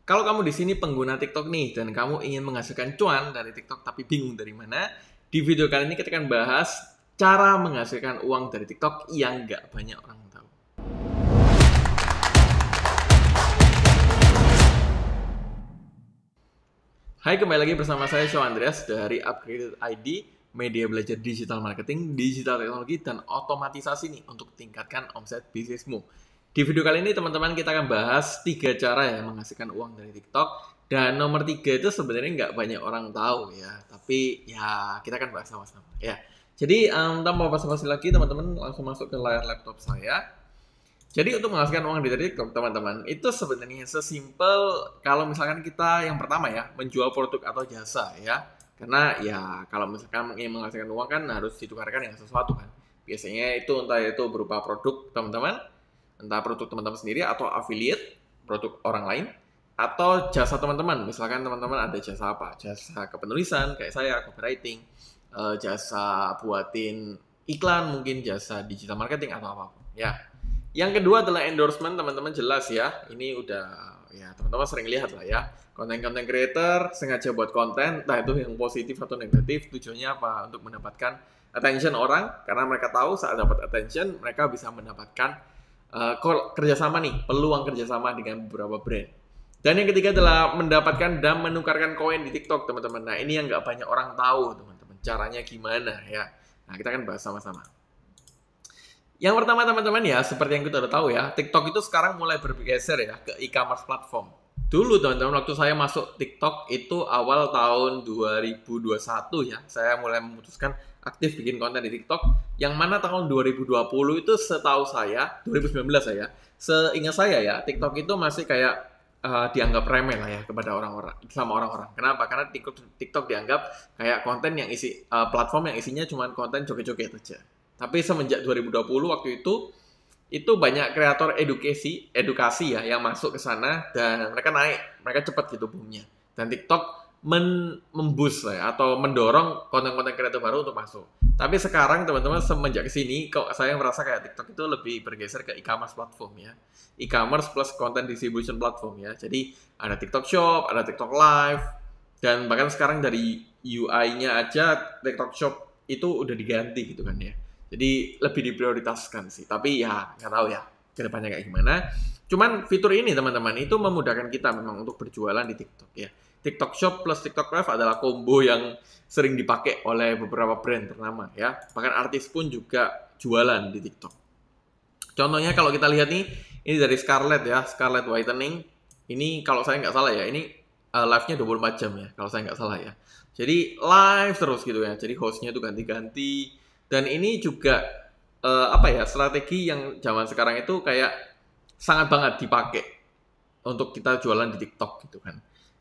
Kalau kamu di sini pengguna TikTok nih dan kamu ingin menghasilkan cuan dari TikTok tapi bingung dari mana, di video kali ini kita akan bahas cara menghasilkan uang dari TikTok yang nggak banyak orang tahu. Hai, kembali lagi bersama saya Show Andreas dari Upgraded ID, media belajar digital marketing, digital teknologi, dan otomatisasi nih untuk tingkatkan omset bisnismu. Di video kali ini teman-teman kita akan bahas tiga cara ya menghasilkan uang dari TikTok. Dan nomor tiga itu sebenarnya nggak banyak orang tahu ya, tapi ya kita akan bahas sama-sama ya. Jadi um, tanpa basa-basi lagi teman-teman langsung masuk ke layar laptop saya. Jadi untuk menghasilkan uang dari TikTok teman-teman itu sebenarnya sesimpel kalau misalkan kita yang pertama ya menjual produk atau jasa ya. Karena ya kalau misalkan ingin menghasilkan uang kan harus ditukarkan dengan sesuatu kan. Biasanya itu entah itu berupa produk teman-teman entah produk teman-teman sendiri atau affiliate produk orang lain atau jasa teman-teman misalkan teman-teman ada jasa apa jasa kepenulisan kayak saya copywriting uh, jasa buatin iklan mungkin jasa digital marketing atau apapun ya yang kedua adalah endorsement teman-teman jelas ya ini udah ya teman-teman sering lihat lah ya konten-konten creator sengaja buat konten entah itu yang positif atau negatif tujuannya apa untuk mendapatkan attention orang karena mereka tahu saat dapat attention mereka bisa mendapatkan uh, kerjasama nih, peluang kerjasama dengan beberapa brand. Dan yang ketiga adalah mendapatkan dan menukarkan koin di TikTok, teman-teman. Nah, ini yang nggak banyak orang tahu, teman-teman. Caranya gimana ya? Nah, kita akan bahas sama-sama. Yang pertama, teman-teman ya, seperti yang kita udah tahu ya, TikTok itu sekarang mulai bergeser ya ke e-commerce platform. Dulu, teman-teman, waktu saya masuk TikTok itu awal tahun 2021 ya, saya mulai memutuskan aktif bikin konten di TikTok yang mana tahun 2020 itu setahu saya 2019 saya seingat saya ya TikTok itu masih kayak uh, dianggap remeh lah ya kepada orang-orang sama orang-orang kenapa karena TikTok TikTok dianggap kayak konten yang isi uh, platform yang isinya cuma konten joget-joget aja tapi semenjak 2020 waktu itu itu banyak kreator edukasi edukasi ya yang masuk ke sana dan mereka naik mereka cepat gitu boomnya dan TikTok men membus lah ya, atau mendorong konten-konten kreatif baru untuk masuk. Tapi sekarang teman-teman semenjak sini kok saya merasa kayak TikTok itu lebih bergeser ke e-commerce platform ya. E-commerce plus content distribution platform ya. Jadi ada TikTok Shop, ada TikTok Live dan bahkan sekarang dari UI-nya aja TikTok Shop itu udah diganti gitu kan ya. Jadi lebih diprioritaskan sih. Tapi ya nggak tahu ya kedepannya kayak gimana. Cuman fitur ini teman-teman itu memudahkan kita memang untuk berjualan di TikTok ya TikTok Shop plus TikTok Live adalah combo yang sering dipakai oleh beberapa brand ternama ya. Bahkan artis pun juga jualan di TikTok. Contohnya kalau kita lihat nih, ini dari Scarlett ya, Scarlett Whitening. Ini kalau saya nggak salah ya, ini uh, live-nya 24 jam ya, kalau saya nggak salah ya. Jadi live terus gitu ya, jadi host-nya tuh ganti-ganti. Dan ini juga uh, apa ya, strategi yang zaman sekarang itu kayak sangat banget dipakai untuk kita jualan di TikTok gitu kan.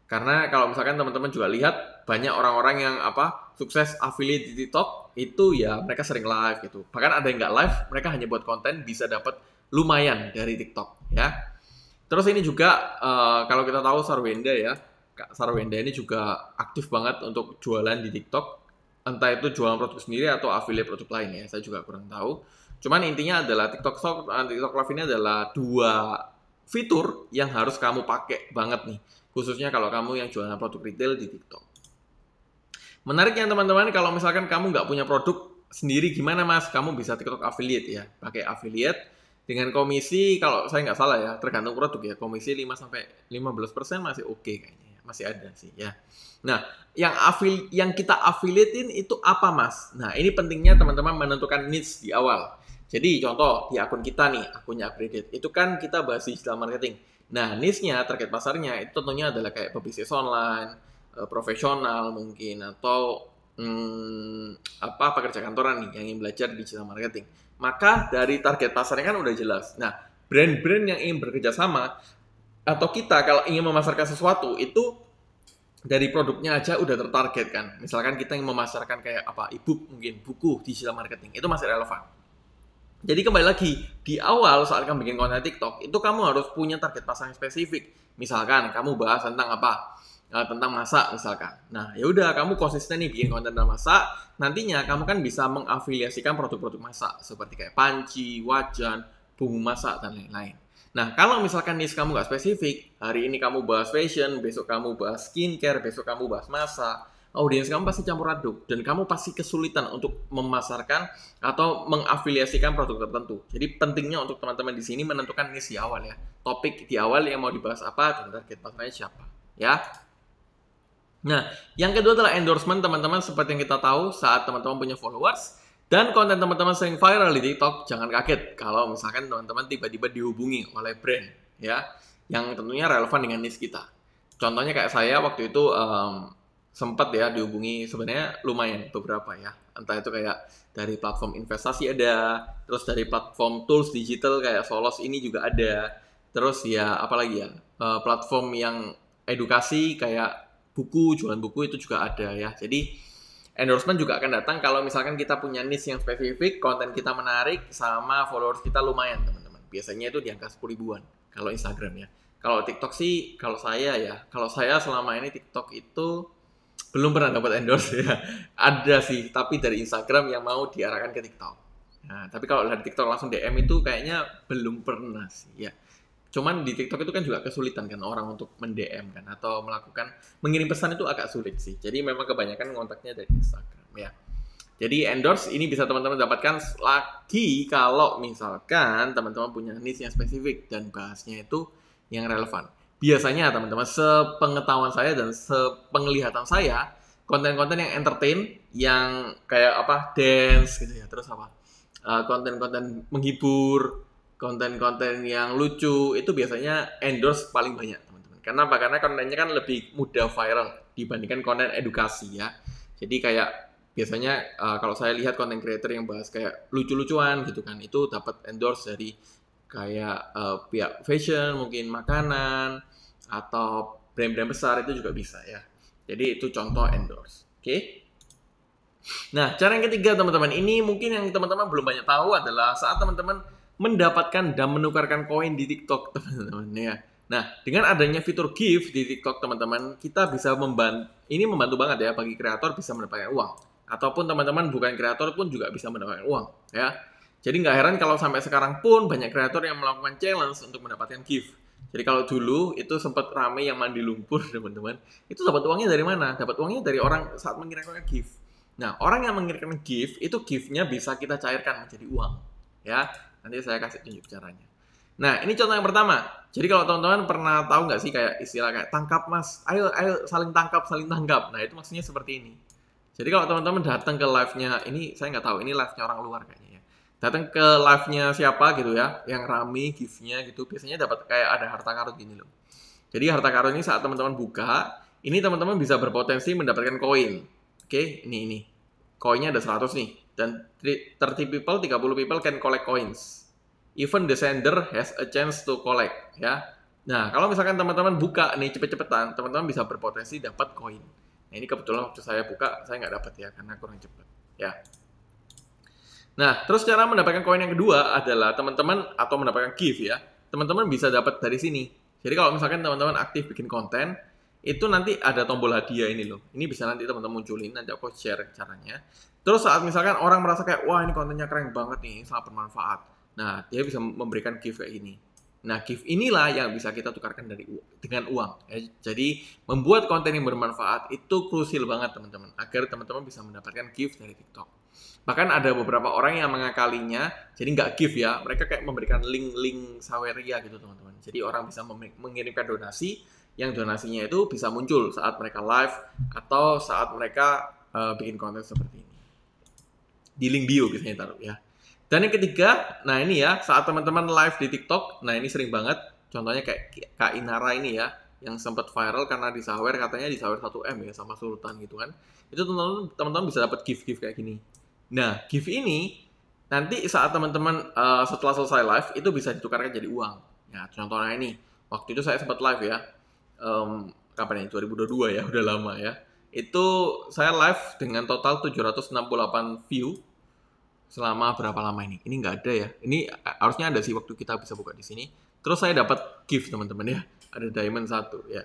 Karena kalau misalkan teman-teman juga lihat banyak orang-orang yang apa sukses affiliate di TikTok itu ya mereka sering live gitu. Bahkan ada yang nggak live, mereka hanya buat konten bisa dapat lumayan dari TikTok ya. Terus ini juga uh, kalau kita tahu Sarwenda ya, Kak Sarwenda ini juga aktif banget untuk jualan di TikTok. Entah itu jualan produk sendiri atau affiliate produk lain ya, saya juga kurang tahu. Cuman intinya adalah TikTok Shop, eh, TikTok Live ini adalah dua fitur yang harus kamu pakai banget nih Khususnya kalau kamu yang jualan produk retail di TikTok. Menariknya teman-teman, kalau misalkan kamu nggak punya produk sendiri gimana mas? Kamu bisa TikTok affiliate ya, pakai affiliate dengan komisi kalau saya nggak salah ya tergantung produk ya komisi 5 sampai 15 masih oke okay kayaknya ya, masih ada sih ya nah yang afil yang kita affiliatein itu apa mas nah ini pentingnya teman-teman menentukan niche di awal jadi contoh di akun kita nih akunnya upgraded itu kan kita bahas digital marketing Nah, niche-nya target pasarnya itu tentunya adalah kayak pebisnis online, eh, profesional mungkin atau hmm, apa pekerja kantoran nih yang ingin belajar digital marketing. Maka dari target pasarnya kan udah jelas. Nah, brand-brand yang ingin bekerja sama atau kita kalau ingin memasarkan sesuatu itu dari produknya aja udah tertarget kan. Misalkan kita yang memasarkan kayak apa e-book mungkin buku digital marketing itu masih relevan. Jadi kembali lagi, di awal saat kamu bikin konten TikTok, itu kamu harus punya target pasar spesifik. Misalkan kamu bahas tentang apa? Nah, tentang masak misalkan. Nah, ya udah kamu konsisten nih bikin konten tentang masak, nantinya kamu kan bisa mengafiliasikan produk-produk masak seperti kayak panci, wajan, bumbu masak dan lain-lain. Nah, kalau misalkan niche kamu nggak spesifik, hari ini kamu bahas fashion, besok kamu bahas skincare, besok kamu bahas masak, audiens kamu pasti campur aduk dan kamu pasti kesulitan untuk memasarkan atau mengafiliasikan produk tertentu. Jadi pentingnya untuk teman-teman di sini menentukan niche di awal ya. Topik di awal yang mau dibahas apa dan target pasarnya siapa ya. Nah, yang kedua adalah endorsement teman-teman seperti yang kita tahu saat teman-teman punya followers dan konten teman-teman sering viral di TikTok, jangan kaget kalau misalkan teman-teman tiba-tiba dihubungi oleh brand ya yang tentunya relevan dengan niche kita. Contohnya kayak saya waktu itu um, sempat ya dihubungi sebenarnya lumayan beberapa ya entah itu kayak dari platform investasi ada terus dari platform tools digital kayak Solos ini juga ada terus ya apalagi ya eh, platform yang edukasi kayak buku jualan buku itu juga ada ya jadi endorsement juga akan datang kalau misalkan kita punya niche yang spesifik, konten kita menarik, sama followers kita lumayan teman-teman. Biasanya itu di angka 10 ribuan kalau Instagram ya. Kalau TikTok sih, kalau saya ya, kalau saya selama ini TikTok itu belum pernah dapat endorse ya. Ada sih, tapi dari Instagram yang mau diarahkan ke TikTok. Nah, tapi kalau dari TikTok langsung DM itu kayaknya belum pernah sih ya. Cuman di TikTok itu kan juga kesulitan kan orang untuk mendm kan atau melakukan mengirim pesan itu agak sulit sih. Jadi memang kebanyakan kontaknya dari Instagram ya. Jadi endorse ini bisa teman-teman dapatkan lagi kalau misalkan teman-teman punya niche yang spesifik dan bahasnya itu yang relevan biasanya teman-teman sepengetahuan saya dan sepenglihatan saya konten-konten yang entertain yang kayak apa dance gitu ya terus apa eh, konten-konten menghibur konten-konten yang lucu itu biasanya endorse paling banyak teman-teman kenapa karena kontennya kan lebih mudah viral dibandingkan konten edukasi ya jadi kayak biasanya uh, kalau saya lihat konten creator yang bahas kayak lucu-lucuan gitu kan itu dapat endorse dari kayak uh, pihak fashion mungkin makanan atau brand-brand besar itu juga bisa ya jadi itu contoh endorse oke okay? nah cara yang ketiga teman-teman ini mungkin yang teman-teman belum banyak tahu adalah saat teman-teman mendapatkan dan menukarkan koin di TikTok teman-teman ya Nah, dengan adanya fitur gift di TikTok, teman-teman, kita bisa membantu, ini membantu banget ya bagi kreator bisa mendapatkan uang. Ataupun teman-teman bukan kreator pun juga bisa mendapatkan uang, ya. Jadi nggak heran kalau sampai sekarang pun banyak kreator yang melakukan challenge untuk mendapatkan gift. Jadi kalau dulu itu sempat rame yang mandi lumpur teman-teman, itu dapat uangnya dari mana? Dapat uangnya dari orang saat mengirimkan gift. Nah, orang yang mengirimkan gift itu giftnya bisa kita cairkan menjadi uang, ya. Nanti saya kasih tunjuk caranya. Nah, ini contoh yang pertama. Jadi kalau teman-teman pernah tahu nggak sih kayak istilah kayak tangkap mas, ayo ayo saling tangkap, saling tangkap. Nah, itu maksudnya seperti ini. Jadi kalau teman-teman datang ke live-nya, ini saya nggak tahu, ini live-nya orang luar kayaknya ya datang ke live-nya siapa gitu ya, yang rame gift-nya gitu, biasanya dapat kayak ada harta karun gini loh. Jadi harta karun ini saat teman-teman buka, ini teman-teman bisa berpotensi mendapatkan koin. Oke, okay? ini ini. Koinnya ada 100 nih. Dan 30 people, 30 people can collect coins. Even the sender has a chance to collect, ya. Nah, kalau misalkan teman-teman buka nih cepet-cepetan, teman-teman bisa berpotensi dapat koin. Nah, ini kebetulan waktu saya buka, saya nggak dapat ya, karena kurang cepet Ya, Nah, terus cara mendapatkan koin yang kedua adalah teman-teman atau mendapatkan gift ya. Teman-teman bisa dapat dari sini. Jadi kalau misalkan teman-teman aktif bikin konten, itu nanti ada tombol hadiah ini loh. Ini bisa nanti teman-teman munculin, nanti aku share caranya. Terus saat misalkan orang merasa kayak, wah ini kontennya keren banget nih, sangat bermanfaat. Nah, dia bisa memberikan gift kayak ini. Nah, gift inilah yang bisa kita tukarkan dari dengan uang. Ya. Jadi, membuat konten yang bermanfaat itu krusial banget, teman-teman, agar teman-teman bisa mendapatkan gift dari TikTok bahkan ada beberapa orang yang mengakalinya jadi nggak give ya mereka kayak memberikan link-link saweria gitu teman-teman jadi orang bisa mengirimkan donasi yang donasinya itu bisa muncul saat mereka live atau saat mereka uh, bikin konten seperti ini di link bio biasanya taruh ya dan yang ketiga nah ini ya saat teman-teman live di TikTok nah ini sering banget contohnya kayak Kak Inara ini ya yang sempat viral karena di sawer katanya di sawer 1M ya sama Sultan gitu kan itu teman-teman bisa dapat gift-gift kayak gini Nah, gift ini nanti saat teman-teman uh, setelah selesai live itu bisa ditukarkan jadi uang. Ya, contohnya ini, waktu itu saya sempat live ya, um, kapan ya, 2022 ya, udah lama ya. Itu saya live dengan total 768 view selama berapa lama ini? Ini nggak ada ya. Ini eh, harusnya ada sih waktu kita bisa buka di sini. Terus saya dapat gift teman-teman ya, ada diamond satu ya.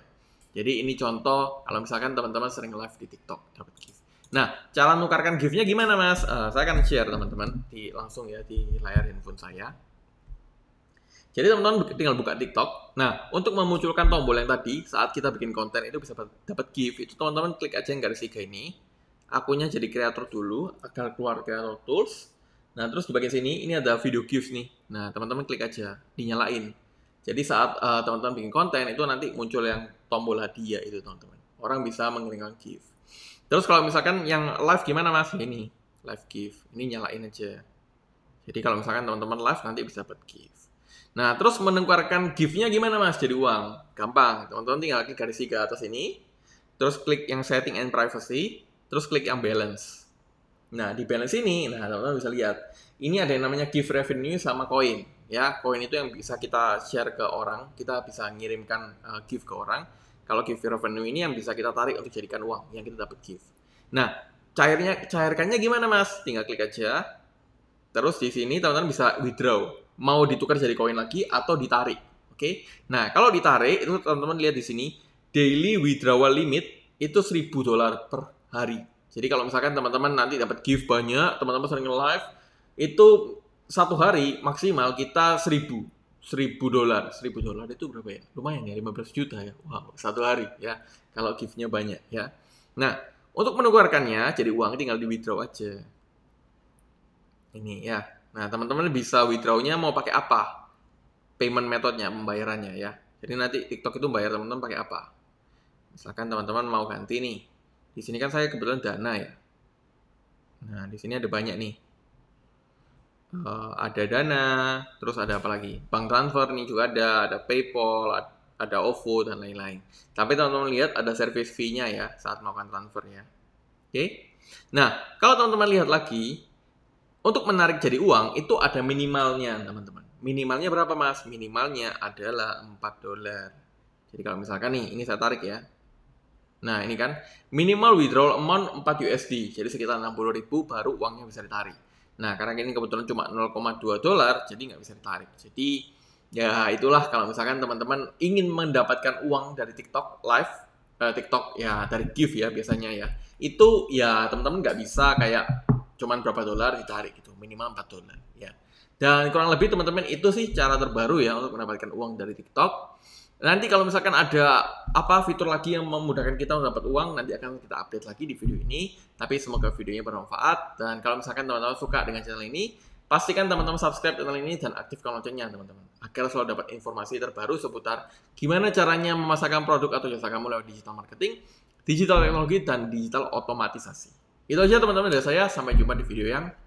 Jadi ini contoh kalau misalkan teman-teman sering live di TikTok dapat gift. Nah, cara menukarkan gift-nya gimana, Mas? Uh, saya akan share, teman-teman, di langsung ya di layar handphone saya. Jadi teman-teman tinggal buka TikTok. Nah, untuk memunculkan tombol yang tadi saat kita bikin konten itu bisa dapat gift. Itu teman-teman klik aja yang garis tiga ini. akunnya jadi kreator dulu, agar keluar kreator tools. Nah, terus di bagian sini ini ada video gift nih. Nah, teman-teman klik aja, dinyalain. Jadi saat eh, teman-teman uh, bikin konten itu nanti muncul yang tombol hadiah itu, teman-teman. Orang bisa mengirimkan gift. Terus kalau misalkan yang live gimana mas? Ini live gift. Ini nyalain aja. Jadi kalau misalkan teman-teman live nanti bisa dapat gift. Nah, terus menengkuarkan giftnya gimana mas? Jadi uang. Gampang. Teman-teman tinggal klik garis ke atas ini. Terus klik yang setting and privacy. Terus klik yang balance. Nah, di balance ini, nah teman-teman bisa lihat. Ini ada yang namanya gift revenue sama koin. Ya, koin itu yang bisa kita share ke orang. Kita bisa ngirimkan uh, gift ke orang kalau gift revenue ini yang bisa kita tarik untuk jadikan uang yang kita dapat gift. Nah, cairnya cairkannya gimana Mas? Tinggal klik aja. Terus di sini teman-teman bisa withdraw. Mau ditukar jadi koin lagi atau ditarik. Oke. Okay? Nah, kalau ditarik itu teman-teman lihat di sini daily withdrawal limit itu 1000 dolar per hari. Jadi kalau misalkan teman-teman nanti dapat gift banyak, teman-teman sering live, itu satu hari maksimal kita 1000 1000 dolar. 1000 dolar itu berapa ya? Lumayan ya, 15 juta ya. Wow, satu hari ya. Kalau giftnya banyak ya. Nah, untuk menukarkannya, jadi uang tinggal di withdraw aja. Ini ya. Nah, teman-teman bisa withdrawnya mau pakai apa? Payment methodnya pembayarannya ya. Jadi nanti TikTok itu bayar teman-teman pakai apa? Misalkan teman-teman mau ganti nih. Di sini kan saya kebetulan dana ya. Nah, di sini ada banyak nih uh, ada Dana, terus ada apa lagi? Bank transfer nih juga ada, ada PayPal, ada OVO dan lain-lain. Tapi teman-teman lihat ada service fee-nya ya saat melakukan transfernya. Oke? Okay? Nah, kalau teman-teman lihat lagi, untuk menarik jadi uang itu ada minimalnya, teman-teman. Minimalnya berapa, Mas? Minimalnya adalah 4 dolar. Jadi kalau misalkan nih, ini saya tarik ya. Nah, ini kan minimal withdrawal amount 4 USD. Jadi sekitar 60.000 baru uangnya bisa ditarik. Nah, karena ini kebetulan cuma 0,2 dolar, jadi nggak bisa ditarik. Jadi, ya itulah kalau misalkan teman-teman ingin mendapatkan uang dari TikTok live, eh, TikTok ya dari gift ya biasanya ya. Itu ya teman-teman nggak bisa kayak cuma berapa dolar ditarik gitu, minimal 4 dolar ya. Dan kurang lebih teman-teman itu sih cara terbaru ya untuk mendapatkan uang dari TikTok. Nanti kalau misalkan ada apa fitur lagi yang memudahkan kita mendapat uang nanti akan kita update lagi di video ini. Tapi semoga videonya bermanfaat dan kalau misalkan teman-teman suka dengan channel ini, pastikan teman-teman subscribe channel ini dan aktifkan loncengnya teman-teman agar selalu dapat informasi terbaru seputar gimana caranya memasarkan produk atau jasa kamu lewat digital marketing, digital teknologi dan digital otomatisasi. Itu aja teman-teman dari saya, sampai jumpa di video yang